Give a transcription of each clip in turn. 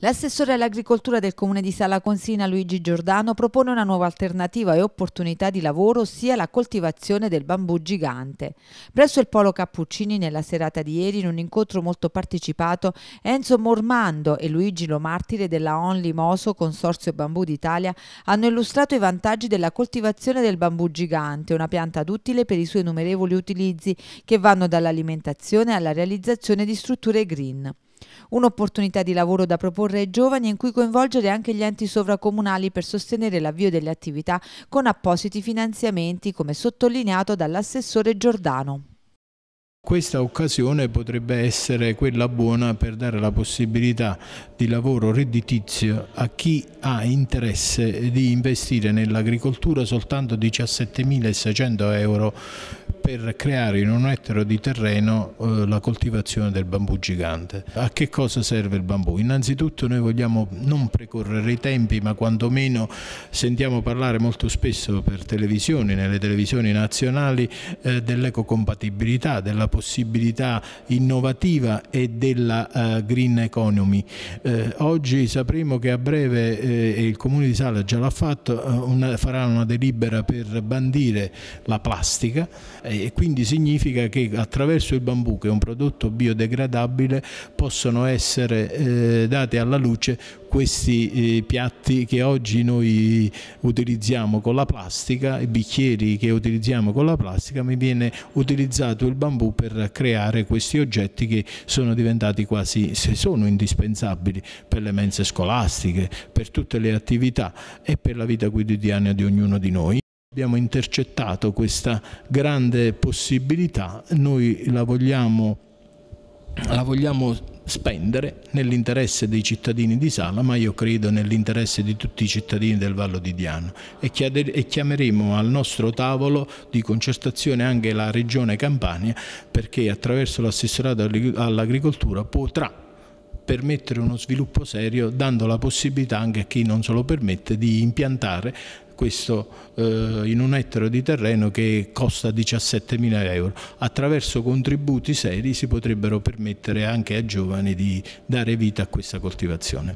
L'assessore all'agricoltura del comune di Sala Consina Luigi Giordano propone una nuova alternativa e opportunità di lavoro, ossia la coltivazione del bambù gigante. Presso il Polo Cappuccini nella serata di ieri in un incontro molto partecipato Enzo Mormando e Luigi Lomartire della Only Moso Consorzio Bambù d'Italia hanno illustrato i vantaggi della coltivazione del bambù gigante, una pianta duttile per i suoi innumerevoli utilizzi che vanno dall'alimentazione alla realizzazione di strutture green. Un'opportunità di lavoro da proporre ai giovani in cui coinvolgere anche gli enti sovracomunali per sostenere l'avvio delle attività con appositi finanziamenti, come sottolineato dall'assessore Giordano. Questa occasione potrebbe essere quella buona per dare la possibilità di lavoro redditizio a chi ha interesse di investire nell'agricoltura soltanto 17.600 euro per creare in un ettaro di terreno eh, la coltivazione del bambù gigante. A che cosa serve il bambù? Innanzitutto noi vogliamo non precorrere i tempi, ma quantomeno sentiamo parlare molto spesso per televisioni, nelle televisioni nazionali, eh, dell'ecocompatibilità, della possibilità innovativa e della eh, green economy. Eh, oggi sapremo che a breve, eh, e il Comune di Sala già l'ha fatto, eh, una, farà una delibera per bandire la plastica e e quindi significa che attraverso il bambù, che è un prodotto biodegradabile, possono essere eh, date alla luce questi eh, piatti che oggi noi utilizziamo con la plastica, i bicchieri che utilizziamo con la plastica, mi viene utilizzato il bambù per creare questi oggetti che sono diventati quasi, se sono indispensabili per le mense scolastiche, per tutte le attività e per la vita quotidiana di ognuno di noi abbiamo intercettato questa grande possibilità, noi la vogliamo, la vogliamo spendere nell'interesse dei cittadini di Sala, ma io credo nell'interesse di tutti i cittadini del Vallo di Diano e chiameremo al nostro tavolo di concertazione anche la Regione Campania perché attraverso l'assessorato all'agricoltura potrà permettere uno sviluppo serio dando la possibilità anche a chi non se lo permette di impiantare questo eh, in un ettaro di terreno che costa 17 mila euro. Attraverso contributi seri si potrebbero permettere anche ai giovani di dare vita a questa coltivazione.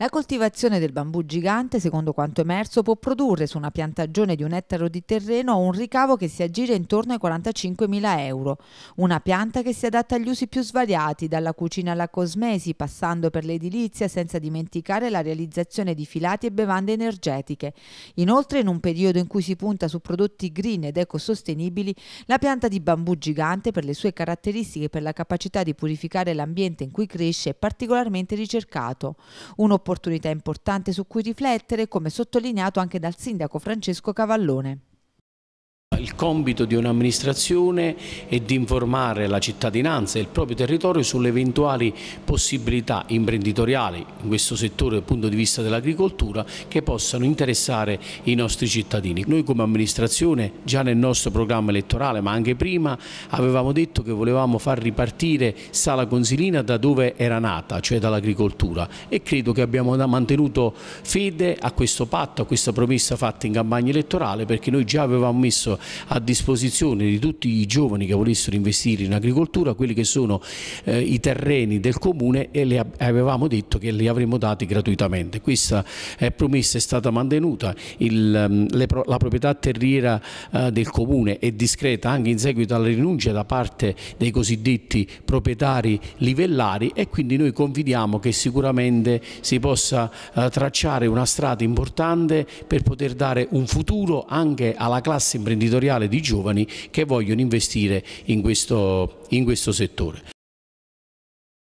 La coltivazione del bambù gigante, secondo quanto emerso, può produrre su una piantagione di un ettaro di terreno un ricavo che si aggira intorno ai 45.000 euro. Una pianta che si adatta agli usi più svariati, dalla cucina alla cosmesi, passando per l'edilizia, senza dimenticare la realizzazione di filati e bevande energetiche. Inoltre, in un periodo in cui si punta su prodotti green ed ecosostenibili, la pianta di bambù gigante, per le sue caratteristiche e per la capacità di purificare l'ambiente in cui cresce, è particolarmente ricercato. Un'opportunità un'opportunità importante su cui riflettere, come sottolineato anche dal sindaco Francesco Cavallone il compito di un'amministrazione è di informare la cittadinanza e il proprio territorio sulle eventuali possibilità imprenditoriali in questo settore dal punto di vista dell'agricoltura che possano interessare i nostri cittadini. Noi come amministrazione già nel nostro programma elettorale ma anche prima avevamo detto che volevamo far ripartire Sala Consilina da dove era nata, cioè dall'agricoltura e credo che abbiamo mantenuto fede a questo patto, a questa promessa fatta in campagna elettorale perché noi già avevamo messo a disposizione di tutti i giovani che volessero investire in agricoltura quelli che sono eh, i terreni del comune e le avevamo detto che li avremmo dati gratuitamente. Questa eh, promessa è stata mantenuta, Il, mm, le, la proprietà terriera eh, del comune è discreta anche in seguito alla rinuncia da parte dei cosiddetti proprietari livellari e quindi noi confidiamo che sicuramente si possa eh, tracciare una strada importante per poter dare un futuro anche alla classe imprenditoriale imprenditoriale di giovani che vogliono investire in questo, in questo settore.